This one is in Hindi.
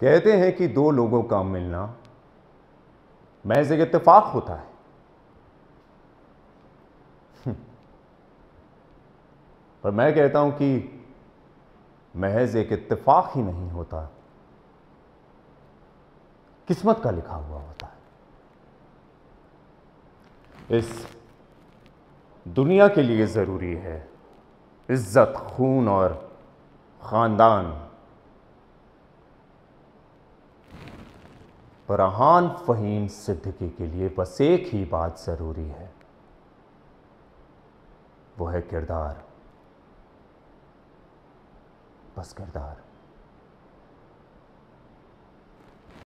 कहते हैं कि दो लोगों का मिलना महज एक इतफाक होता है हम्म। पर मैं कहता हूं कि महज एक इतफाक ही नहीं होता किस्मत का लिखा हुआ होता है इस दुनिया के लिए ज़रूरी है इज्जत खून और ख़ानदान बरहान फ़हीम सिद्दीकी के लिए बस एक ही बात ज़रूरी है वो है किरदार बस किरदार